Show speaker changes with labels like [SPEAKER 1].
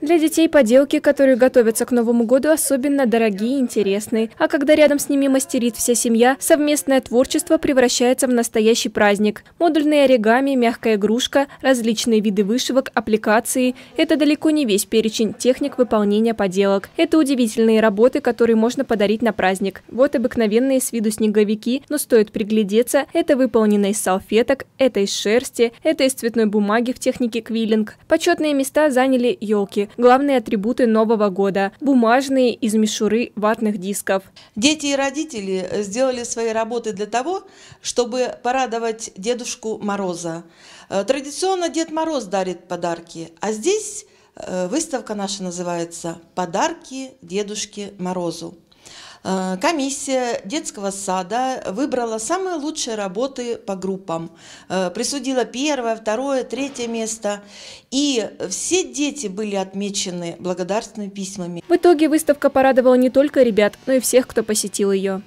[SPEAKER 1] Для детей поделки, которые готовятся к Новому году, особенно дорогие и интересные. А когда рядом с ними мастерит вся семья, совместное творчество превращается в настоящий праздник. Модульные оригами, мягкая игрушка, различные виды вышивок, аппликации – это далеко не весь перечень техник выполнения поделок. Это удивительные работы, которые можно подарить на праздник. Вот обыкновенные с виду снеговики, но стоит приглядеться – это выполненные из салфеток, это из шерсти, это из цветной бумаги в технике квиллинг. Почетные места заняли елки главные атрибуты Нового года – бумажные из мишуры ватных дисков. Дети и родители сделали свои работы для того, чтобы порадовать Дедушку
[SPEAKER 2] Мороза. Э, традиционно Дед Мороз дарит подарки, а здесь э, выставка наша называется «Подарки Дедушке Морозу». Э, комиссия детского сада выбрала самые лучшие работы по группам, э, присудила первое, второе, третье место. И все дети были отмечены благодарственными письмами.
[SPEAKER 1] В итоге выставка порадовала не только ребят, но и всех, кто посетил ее.